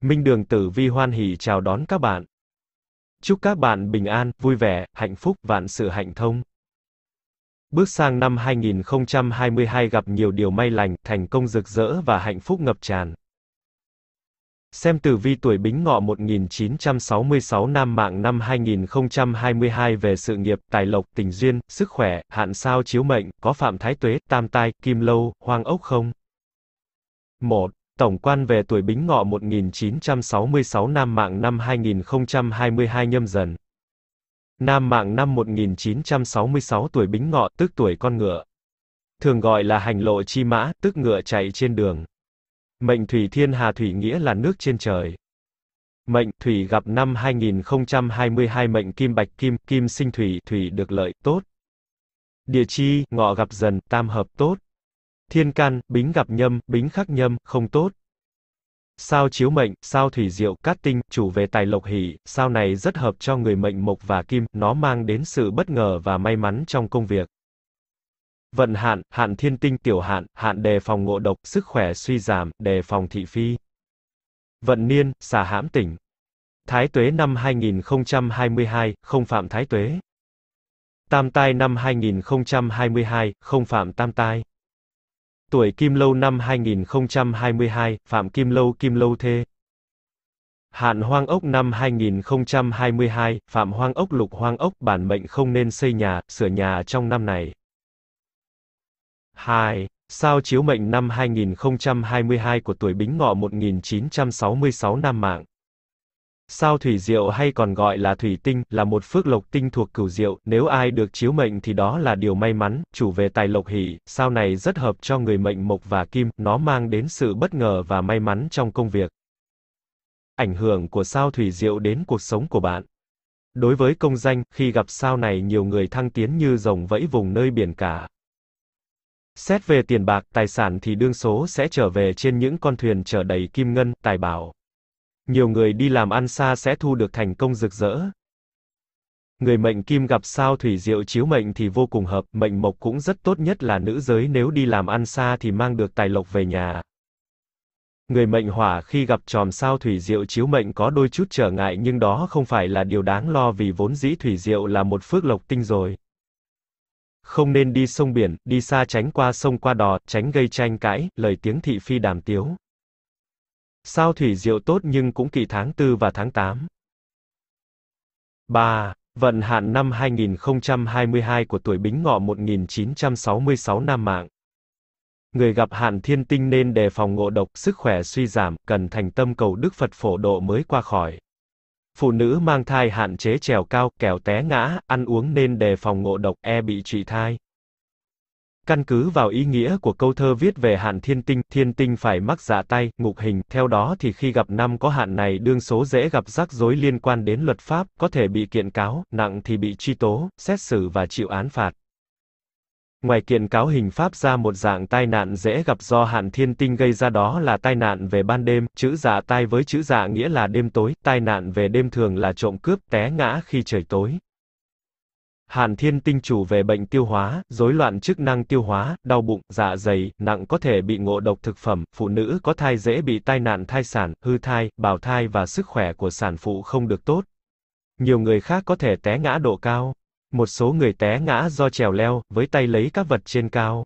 Minh Đường Tử Vi hoan Hỷ chào đón các bạn. Chúc các bạn bình an, vui vẻ, hạnh phúc, vạn sự hạnh thông. Bước sang năm 2022 gặp nhiều điều may lành, thành công rực rỡ và hạnh phúc ngập tràn. Xem tử vi tuổi Bính Ngọ 1966 Nam Mạng năm 2022 về sự nghiệp, tài lộc, tình duyên, sức khỏe, hạn sao chiếu mệnh, có phạm thái tuế, tam tai, kim lâu, hoang ốc không? 1. Tổng quan về tuổi Bính Ngọ 1966 Nam mạng năm 2022 nhâm dần. Nam mạng năm 1966 tuổi Bính Ngọ tức tuổi con ngựa. Thường gọi là hành lộ chi mã, tức ngựa chạy trên đường. Mệnh thủy thiên hà thủy nghĩa là nước trên trời. Mệnh thủy gặp năm 2022 mệnh kim bạch kim, kim sinh thủy, thủy được lợi, tốt. Địa chi, ngọ gặp dần, tam hợp tốt. Thiên can, bính gặp nhâm, bính khắc nhâm, không tốt. Sao chiếu mệnh, sao thủy diệu, cát tinh, chủ về tài lộc hỷ, sao này rất hợp cho người mệnh mộc và kim, nó mang đến sự bất ngờ và may mắn trong công việc. Vận hạn, hạn thiên tinh tiểu hạn, hạn đề phòng ngộ độc, sức khỏe suy giảm, đề phòng thị phi. Vận niên, xà hãm tỉnh. Thái tuế năm 2022, không phạm thái tuế. Tam tai năm 2022, không phạm tam tai. Tuổi Kim Lâu năm 2022, Phạm Kim Lâu Kim Lâu Thê. Hạn Hoang Ốc năm 2022, Phạm Hoang Ốc Lục Hoang Ốc bản mệnh không nên xây nhà, sửa nhà trong năm này. 2. Sao chiếu mệnh năm 2022 của tuổi Bính Ngọ 1966 năm mạng. Sao thủy diệu hay còn gọi là thủy tinh, là một phước lộc tinh thuộc cửu diệu, nếu ai được chiếu mệnh thì đó là điều may mắn, chủ về tài lộc hỷ, sao này rất hợp cho người mệnh mộc và kim, nó mang đến sự bất ngờ và may mắn trong công việc. Ảnh hưởng của sao thủy diệu đến cuộc sống của bạn. Đối với công danh, khi gặp sao này nhiều người thăng tiến như rồng vẫy vùng nơi biển cả. Xét về tiền bạc, tài sản thì đương số sẽ trở về trên những con thuyền chở đầy kim ngân, tài bảo nhiều người đi làm ăn xa sẽ thu được thành công rực rỡ. Người mệnh kim gặp sao thủy diệu chiếu mệnh thì vô cùng hợp, mệnh mộc cũng rất tốt nhất là nữ giới nếu đi làm ăn xa thì mang được tài lộc về nhà. Người mệnh hỏa khi gặp tròm sao thủy diệu chiếu mệnh có đôi chút trở ngại nhưng đó không phải là điều đáng lo vì vốn dĩ thủy diệu là một phước lộc tinh rồi. Không nên đi sông biển, đi xa tránh qua sông qua đò, tránh gây tranh cãi, lời tiếng thị phi đàm tiếu. Sao thủy diệu tốt nhưng cũng kỵ tháng 4 và tháng 8. 3. Vận hạn năm 2022 của tuổi Bính Ngọ 1966 Nam Mạng. Người gặp hạn thiên tinh nên đề phòng ngộ độc, sức khỏe suy giảm, cần thành tâm cầu Đức Phật phổ độ mới qua khỏi. Phụ nữ mang thai hạn chế trèo cao, kẻo té ngã, ăn uống nên đề phòng ngộ độc e bị trị thai. Căn cứ vào ý nghĩa của câu thơ viết về hạn thiên tinh, thiên tinh phải mắc dạ tay, ngục hình, theo đó thì khi gặp năm có hạn này đương số dễ gặp rắc rối liên quan đến luật pháp, có thể bị kiện cáo, nặng thì bị truy tố, xét xử và chịu án phạt. Ngoài kiện cáo hình pháp ra một dạng tai nạn dễ gặp do hạn thiên tinh gây ra đó là tai nạn về ban đêm, chữ dạ tai với chữ dạ nghĩa là đêm tối, tai nạn về đêm thường là trộm cướp, té ngã khi trời tối. Hàn Thiên Tinh chủ về bệnh tiêu hóa, rối loạn chức năng tiêu hóa, đau bụng, dạ dày, nặng có thể bị ngộ độc thực phẩm, phụ nữ có thai dễ bị tai nạn thai sản, hư thai, bào thai và sức khỏe của sản phụ không được tốt. Nhiều người khác có thể té ngã độ cao. Một số người té ngã do trèo leo, với tay lấy các vật trên cao.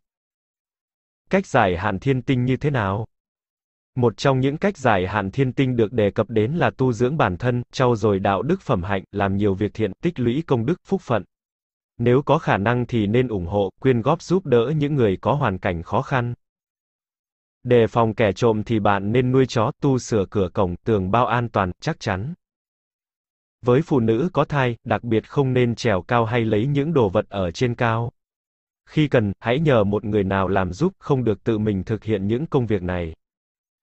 Cách giải hạn thiên tinh như thế nào? Một trong những cách giải hạn thiên tinh được đề cập đến là tu dưỡng bản thân, trau dồi đạo đức phẩm hạnh, làm nhiều việc thiện, tích lũy công đức, phúc phận. Nếu có khả năng thì nên ủng hộ, quyên góp giúp đỡ những người có hoàn cảnh khó khăn. để phòng kẻ trộm thì bạn nên nuôi chó, tu sửa cửa cổng, tường bao an toàn, chắc chắn. Với phụ nữ có thai, đặc biệt không nên trèo cao hay lấy những đồ vật ở trên cao. Khi cần, hãy nhờ một người nào làm giúp, không được tự mình thực hiện những công việc này.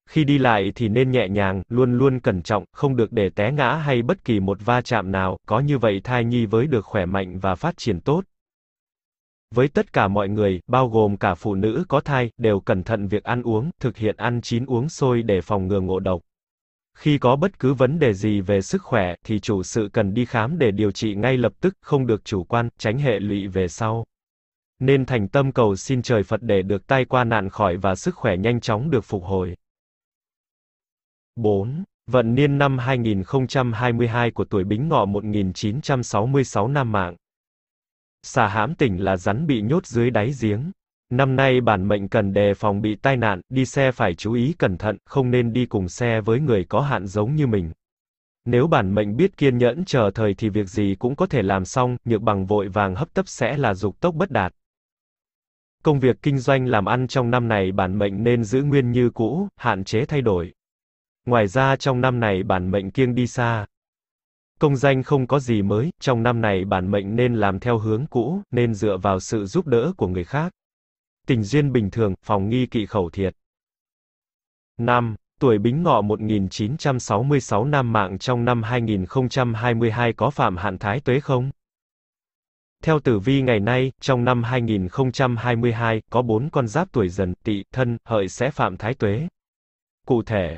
Khi đi lại thì nên nhẹ nhàng, luôn luôn cẩn trọng, không được để té ngã hay bất kỳ một va chạm nào, có như vậy thai nhi mới được khỏe mạnh và phát triển tốt. Với tất cả mọi người, bao gồm cả phụ nữ có thai, đều cẩn thận việc ăn uống, thực hiện ăn chín uống sôi để phòng ngừa ngộ độc. Khi có bất cứ vấn đề gì về sức khỏe, thì chủ sự cần đi khám để điều trị ngay lập tức, không được chủ quan, tránh hệ lụy về sau. Nên thành tâm cầu xin trời Phật để được tai qua nạn khỏi và sức khỏe nhanh chóng được phục hồi. 4. Vận niên năm 2022 của tuổi Bính Ngọ 1966 Nam Mạng. Xà hãm tỉnh là rắn bị nhốt dưới đáy giếng. Năm nay bản mệnh cần đề phòng bị tai nạn, đi xe phải chú ý cẩn thận, không nên đi cùng xe với người có hạn giống như mình. Nếu bản mệnh biết kiên nhẫn chờ thời thì việc gì cũng có thể làm xong, nhược bằng vội vàng hấp tấp sẽ là dục tốc bất đạt. Công việc kinh doanh làm ăn trong năm này bản mệnh nên giữ nguyên như cũ, hạn chế thay đổi. Ngoài ra trong năm này bản mệnh kiêng đi xa. Công danh không có gì mới, trong năm này bản mệnh nên làm theo hướng cũ, nên dựa vào sự giúp đỡ của người khác. Tình duyên bình thường, phòng nghi kỵ khẩu thiệt. 5. Tuổi Bính Ngọ 1966 năm mạng trong năm 2022 có phạm hạn thái tuế không? Theo tử vi ngày nay, trong năm 2022, có 4 con giáp tuổi dần, tỵ, thân, hợi sẽ phạm thái tuế. Cụ thể,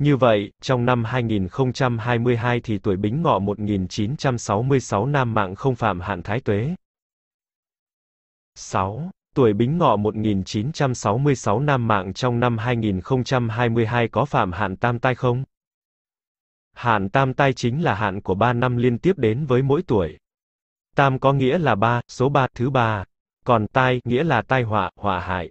Như vậy, trong năm 2022 thì tuổi Bính Ngọ 1966 nam mạng không phạm hạn thái tuế. 6. Tuổi Bính Ngọ 1966 nam mạng trong năm 2022 có phạm hạn tam tai không? Hạn tam tai chính là hạn của 3 năm liên tiếp đến với mỗi tuổi. Tam có nghĩa là 3, số 3, thứ 3. Còn tai, nghĩa là tai họa, họa hại.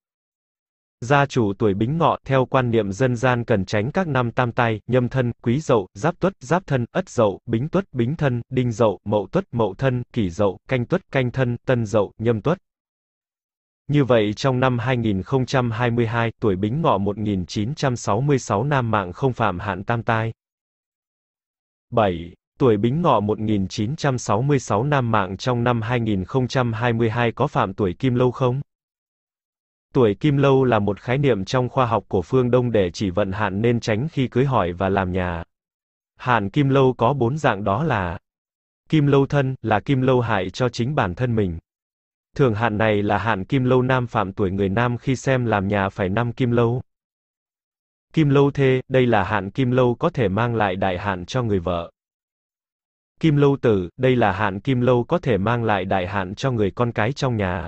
Gia chủ tuổi Bính Ngọ, theo quan niệm dân gian cần tránh các năm tam tai, nhâm thân, quý dậu, giáp tuất, giáp thân, ất dậu, bính tuất, bính thân, đinh dậu, mậu tuất, mậu thân, kỷ dậu, canh tuất, canh thân, tân dậu, nhâm tuất. Như vậy trong năm 2022, tuổi Bính Ngọ 1966 nam mạng không phạm hạn tam tai. 7. Tuổi Bính Ngọ 1966 nam mạng trong năm 2022 có phạm tuổi Kim Lâu không? Tuổi kim lâu là một khái niệm trong khoa học của phương Đông để chỉ vận hạn nên tránh khi cưới hỏi và làm nhà. Hạn kim lâu có bốn dạng đó là Kim lâu thân là kim lâu hại cho chính bản thân mình. Thường hạn này là hạn kim lâu nam phạm tuổi người nam khi xem làm nhà phải năm kim lâu. Kim lâu thê, đây là hạn kim lâu có thể mang lại đại hạn cho người vợ. Kim lâu tử, đây là hạn kim lâu có thể mang lại đại hạn cho người con cái trong nhà.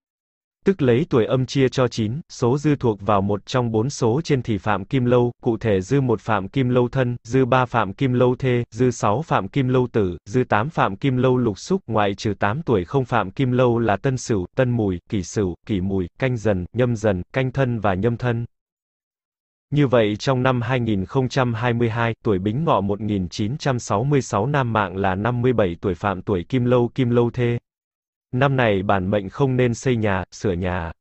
tức lấy tuổi âm chia cho 9, số dư thuộc vào một trong bốn số trên thì phạm kim lâu, cụ thể dư một phạm kim lâu thân, dư ba phạm kim lâu thê, dư 6 phạm kim lâu tử, dư 8 phạm kim lâu lục xúc, ngoại trừ 8 tuổi không phạm kim lâu là tân sửu, tân mùi, kỷ sửu, kỷ mùi, canh dần, nhâm dần, canh thân và nhâm thân. Như vậy trong năm 2022, tuổi Bính Ngọ 1966 nam mạng là 57 tuổi phạm tuổi Kim Lâu Kim Lâu Thê. Năm này bản mệnh không nên xây nhà, sửa nhà.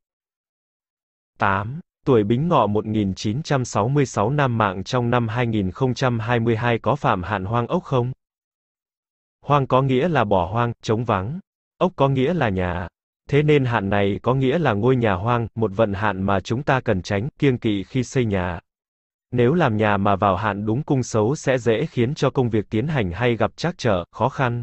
8. Tuổi Bính Ngọ 1966 năm mạng trong năm 2022 có phạm hạn hoang ốc không? Hoang có nghĩa là bỏ hoang, trống vắng. Ốc có nghĩa là nhà. Thế nên hạn này có nghĩa là ngôi nhà hoang, một vận hạn mà chúng ta cần tránh, kiêng kỵ khi xây nhà. Nếu làm nhà mà vào hạn đúng cung xấu sẽ dễ khiến cho công việc tiến hành hay gặp trắc trở, khó khăn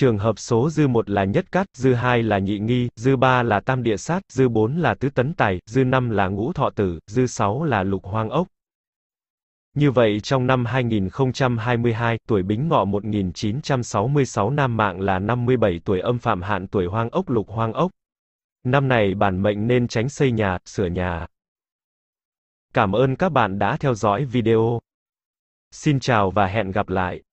trường hợp số dư 1 là nhất cát, dư 2 là nhị nghi, dư 3 là tam địa sát, dư 4 là tứ tấn tài, dư 5 là ngũ thọ tử, dư 6 là lục hoang ốc. Như vậy trong năm 2022, tuổi Bính Ngọ 1966 nam mạng là 57 tuổi âm phạm hạn tuổi hoang ốc lục hoang ốc. Năm này bản mệnh nên tránh xây nhà, sửa nhà. Cảm ơn các bạn đã theo dõi video. Xin chào và hẹn gặp lại.